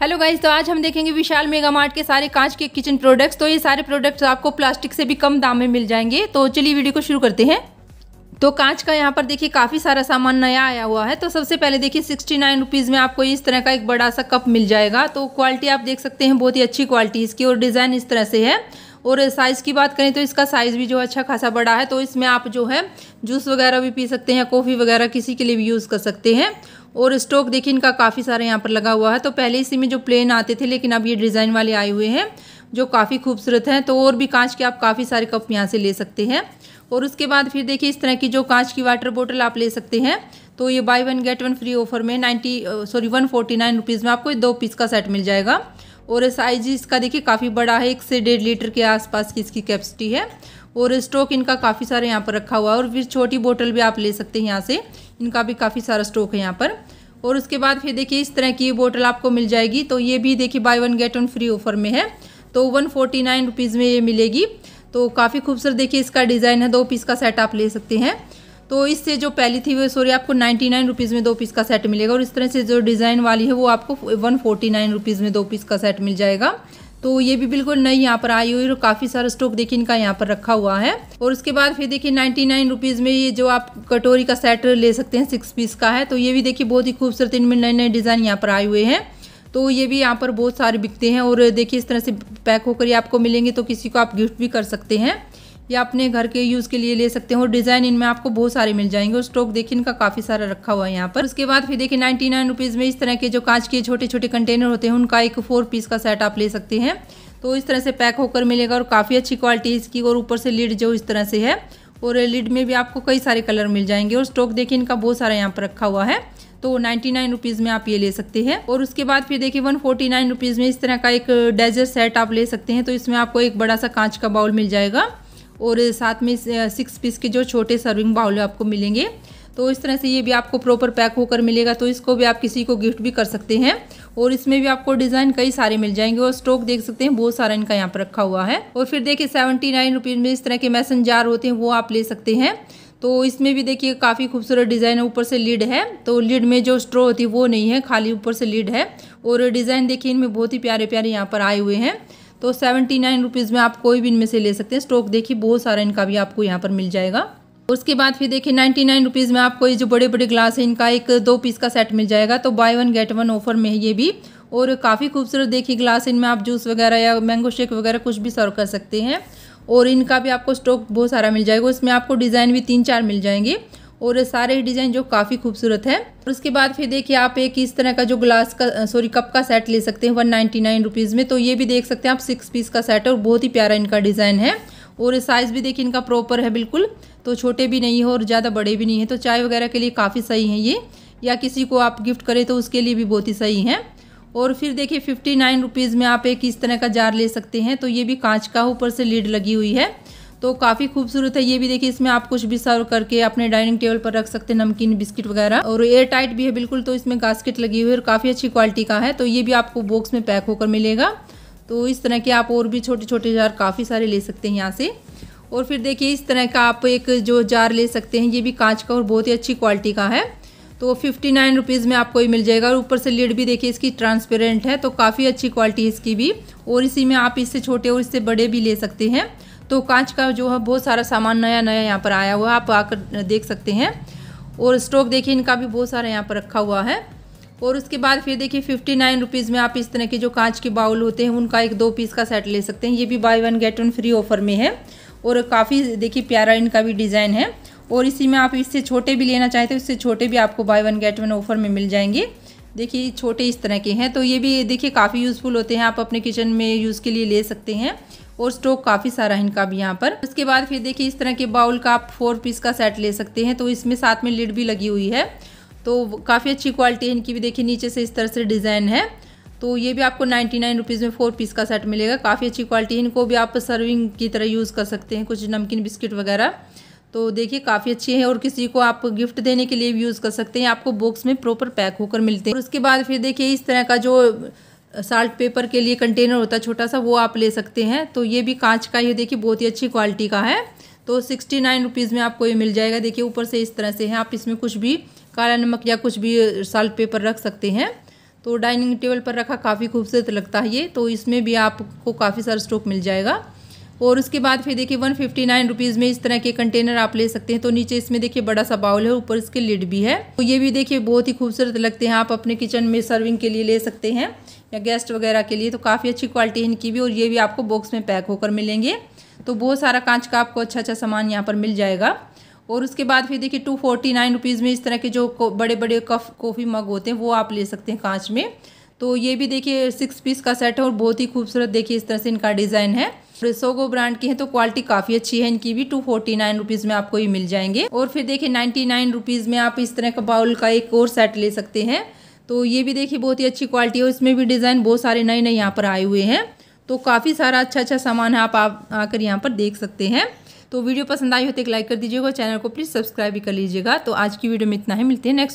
hello guys तो आज हम देखेंगे विशाल मेगा मार्ट के सारे कांच के किचन प्रोडक्ट्स तो ये सारे प्रोडक्ट्स आपको प्लास्टिक से भी कम दाम में मिल जाएंगे तो चलिए वीडियो को शुरू करते हैं तो कांच का यहाँ पर देखिए काफ़ी सारा सामान नया आया हुआ है तो सबसे पहले देखिए सिक्सटी नाइन रुपीज़ में आपको इस तरह का एक बड़ा सा कप मिल जाएगा तो क्वालिटी आप देख सकते हैं बहुत ही अच्छी क्वालिटी इसकी और डिज़ाइन इस तरह से है और साइज़ की बात करें तो इसका साइज़ भी जो अच्छा खासा बड़ा है तो इसमें आप जो है जूस वगैरह भी पी सकते हैं कॉफ़ी वगैरह किसी के लिए भी यूज़ कर सकते हैं और स्टॉक देखिए इनका काफ़ी सारा यहाँ पर लगा हुआ है तो पहले इसी में जो प्लेन आते थे लेकिन अब ये डिज़ाइन वाले आए हुए हैं जो काफ़ी खूबसूरत हैं तो और भी कांच के आप काफ़ी सारे कप यहाँ से ले सकते हैं और उसके बाद फिर देखिए इस तरह की जो कांच की वाटर बोतल आप ले सकते हैं तो ये buy one get one free offer में ninety sorry one forty nine rupees में आपको दो पीस का सेट मिल जाएगा और साइज इसका देखिए काफ़ी बड़ा है एक से डेढ़ लीटर के आसपास की इसकी कैपेसिटी है और स्टॉक इनका काफ़ी सारा यहाँ पर रखा हुआ है और फिर छोटी बोतल भी आप ले सकते हैं यहाँ से इनका भी काफ़ी सारा स्टॉक है यहाँ पर और उसके बाद फिर देखिए इस तरह की बोतल आपको मिल जाएगी तो ये भी देखिए buy one get one free offer में है तो वन फोर्टी नाइन रुपीज़ में ये मिलेगी तो काफ़ी खूबसूरत देखिए इसका डिज़ाइन है दो पीस का सेट आप ले सकते हैं तो इससे जो पहली थी वो सॉरी आपको नाइन्टी नाइन रुपीज़ में दो पीस का सेट मिलेगा और इस तरह से जो डिज़ाइन वाली है वो आपको वन फोर्टी नाइन रुपीज़ में दो पीस का सेट मिल जाएगा तो ये भी बिल्कुल नई यहाँ पर आई हुई और काफ़ी सारा स्टॉक देखिए इनका यहाँ पर रखा हुआ है और उसके बाद फिर देखिए नाइन्टी नाइन रुपीज़ में ये जो आप कटोरी का सेट ले सकते हैं सिक्स पीस का है तो ये भी देखिए बहुत ही खूबसूरत इनमें नए नए डिज़ाइन यहाँ पर आए हुए हैं तो ये भी यहाँ पर बहुत सारे बिकते हैं और देखिए इस तरह से पैक होकर ये आपको मिलेंगे तो किसी को आप गिफ्ट भी कर सकते हैं या अपने घर के यूज़ के लिए ले सकते हो डिज़ाइन इनमें आपको बहुत सारे मिल जाएंगे और स्टॉक देखिए इनका काफ़ी सारा रखा हुआ है यहाँ पर उसके बाद फिर देखिए नाइन्टी नाइन रुपीज़ में इस तरह के जो कांच के छोटे छोटे कंटेनर होते हैं उनका एक फोर पीस का सेट आप ले सकते हैं तो इस तरह से पैक होकर मिलेगा और काफ़ी अच्छी क्वालिटी इसकी और ऊपर से लीड जो इस तरह से है और लीड में भी आपको कई सारे कलर मिल जाएंगे और स्टॉक देखिए इनका बहुत सारा यहाँ पर रखा हुआ है तो नाइन्टी नाइन रुपीज़ में आप ये ले सकते हैं और उसके बाद फिर देखिए वन फोर्टी नाइन रुपीज़ में इस तरह का एक डेजर्ट सेट आप ले सकते हैं तो इसमें आपको एक बड़ा सा कांच का बाउल मिल जाएगा और साथ में सिक्स पीस के जो छोटे सर्विंग बाउल आपको मिलेंगे तो इस तरह से ये भी आपको प्रॉपर पैक होकर मिलेगा तो इसको भी आप किसी को गिफ्ट भी कर सकते हैं और इसमें भी आपको डिज़ाइन कई सारे मिल जाएंगे और स्टॉक देख सकते हैं बहुत सारा इनका यहाँ पर रखा हुआ है और फिर देखिए सेवेंटी नाइन रुपीज़ में इस तरह के मैसन जार होते हैं वो आप ले सकते हैं तो इसमें भी देखिए काफ़ी खूबसूरत डिज़ाइन है ऊपर से लीड है तो लीड में जो स्ट्रो होती है वो नहीं है खाली ऊपर से लीड है और डिज़ाइन देखिए इनमें बहुत ही प्यारे प्यारे यहाँ पर आए हुए हैं तो सेवेंटी नाइन रुपीज़ में आप कोई भी इनमें से ले सकते हैं स्टॉक देखिए बहुत सारा इनका भी आपको यहाँ पर मिल जाएगा उसके बाद फिर देखिए नाइन्टी नाइन रुपीज़ में आपको ये जो बड़े बड़े ग्लास है इनका एक दो पीस का सेट मिल जाएगा तो buy one get one offer में है ये भी और काफ़ी खूबसूरत देखिए ग्लास इनमें आप जूस वगैरह या मैंगो शेक वगैरह कुछ भी सर्व कर सकते हैं और इनका भी आपको स्टॉक बहुत सारा मिल जाएगा उसमें आपको डिज़ाइन भी तीन चार मिल जाएंगे और सारे डिज़ाइन जो काफ़ी खूबसूरत है और उसके बाद फिर देखिए आप एक इस तरह का जो ग्लास का सॉरी कप का सेट ले सकते हैं वन नाइनटी नाइन रुपीज़ में तो ये भी देख सकते हैं आप सिक्स पीस का सेट है और बहुत ही प्यारा इनका डिज़ाइन है और साइज़ भी देखिए इनका प्रॉपर है बिल्कुल तो छोटे भी नहीं है और ज़्यादा बड़े भी नहीं है तो चाय वगैरह के लिए काफ़ी सही है ये या किसी को आप गिफ्ट करें तो उसके लिए भी बहुत ही सही है और फिर देखिए फिफ्टी नाइन रुपीज़ में आप एक इस तरह का जार ले सकते हैं तो ये भी कांच का ऊपर से लीड लगी हुई है तो काफ़ी खूबसूरत है ये भी देखिए इसमें आप कुछ भी सर्व करके अपने डाइनिंग टेबल पर रख सकते हैं नमकीन बिस्किट वगैरह और एयर टाइट भी है बिल्कुल तो इसमें गास्केट लगी हुई है और काफ़ी अच्छी क्वालिटी का है तो ये भी आपको बॉक्स में पैक होकर मिलेगा तो इस तरह के आप और भी छोटे छोटे जार काफ़ी सारे ले सकते हैं यहाँ से और फिर देखिए इस तरह का आप एक जो जार ले सकते हैं ये भी कांच का और बहुत ही अच्छी क्वालिटी का है तो फिफ्टी नाइन रुपीज़ में आपको ये मिल जाएगा और ऊपर से लीड भी देखिए इसकी ट्रांसपेरेंट है तो काफ़ी अच्छी क्वालिटी है इसकी भी और इसी में आप इससे छोटे और इससे बड़े भी ले सकते हैं तो कांच का जो है बहुत सारा सामान नया नया यहाँ पर आया हुआ है आप आकर देख सकते हैं और स्टॉक देखिए इनका भी बहुत सारा यहाँ पर रखा हुआ है और उसके बाद फिर देखिए फिफ्टी नाइन रुपीज़ में आप इस तरह के जो कांच के बाउल होते हैं उनका एक दो पीस का सेट ले सकते हैं ये भी buy one get one free offer में है और काफ़ी देखिए प्यारा इनका भी डिज़ाइन है और इसी में आप इससे छोटे भी लेना चाहते हैं उससे छोटे भी आपको buy one get one offer में मिल जाएंगे देखिए छोटे इस तरह के हैं तो ये भी देखिए काफ़ी यूज़फुल होते हैं आप अपने किचन में यूज़ के लिए ले सकते हैं और स्टॉक काफ़ी सारा इनका भी यहाँ पर उसके बाद फिर देखिए इस तरह के बाउल का आप फोर पीस का सेट ले सकते हैं तो इसमें साथ में लिड भी लगी हुई है तो काफ़ी अच्छी क्वालिटी है इनकी भी देखिए नीचे से इस तरह से डिज़ाइन है तो ये भी आपको नाइन्टी नाइन रुपीज़ में फोर पीस का सेट मिलेगा काफ़ी अच्छी क्वालिटी है इनको भी आप सर्विंग की तरह यूज़ कर सकते हैं कुछ नमकीन बिस्किट वगैरह तो देखिए काफ़ी अच्छी है और किसी को आप गिफ्ट देने के लिए भी यूज़ कर सकते हैं आपको बॉक्स में प्रॉपर पैक होकर मिलते हैं और उसके बाद फिर देखिए इस तरह का जो साल्ट पेपर के लिए कंटेनर होता है छोटा सा वो आप ले सकते हैं तो ये भी कांच का ये देखिए बहुत ही अच्छी क्वालिटी का है तो सिक्सटी नाइन रुपीज़ में आपको ये मिल जाएगा देखिए ऊपर से इस तरह से है आप इसमें कुछ भी काला नमक या कुछ भी साल्ट पेपर रख सकते हैं तो डाइनिंग टेबल पर रखा काफ़ी खूबसूरत लगता है ये तो इसमें भी आपको काफ़ी सारा स्टॉक मिल जाएगा और उसके बाद फिर देखिए वन फिफ्टी नाइन रुपीज़ में इस तरह के कंटेनर आप ले सकते हैं तो नीचे इसमें देखिए बड़ा सा बाउल है ऊपर इसके लिड भी है तो ये भी देखिए बहुत ही खूबसूरत लगते हैं आप अपने किचन में सर्विंग के लिए ले सकते हैं या गेस्ट वगैरह के लिए तो काफ़ी अच्छी क्वालिटी है इनकी भी और ये भी आपको बॉक्स में पैक होकर मिलेंगे तो बहुत सारा कांच का आपको अच्छा अच्छा सामान यहाँ पर मिल जाएगा और उसके बाद फिर देखिए टू फोर्टी नाइन रुपीज़ में इस तरह के जो बड़े बड़े कफ कॉफ़ी मग होते हैं वो आप ले सकते हैं कांच में तो ये भी देखिए सिक्स पीस का सेट है और बहुत ही खूबसूरत देखिए इस तरह से इनका डिज़ाइन है फ्रेसोगो ब्रांड की है तो क्वालिटी काफ़ी अच्छी है इनकी भी टू फोर्टी नाइन रुपीज़ में आपको ये मिल जाएंगे और फिर देखिए नाइन्टी नाइन रुपीज़ में आप इस तरह का बाउल का एक और सेट ले सकते हैं तो ये भी देखिए बहुत ही अच्छी क्वालिटी है और इसमें भी डिज़ाइन बहुत सारे नए नए यहाँ पर आए हुए हैं तो काफ़ी सारा अच्छा अच्छा सामान है आप, आप आकर यहाँ पर देख सकते हैं तो वीडियो पसंद आई हो तो एक लाइक कर दीजिएगा चैनल को प्लीज़ सब्सक्राइब भी कर लीजिएगा तो आज की वीडियो में इतना ही मिलते हैं नेक्स्ट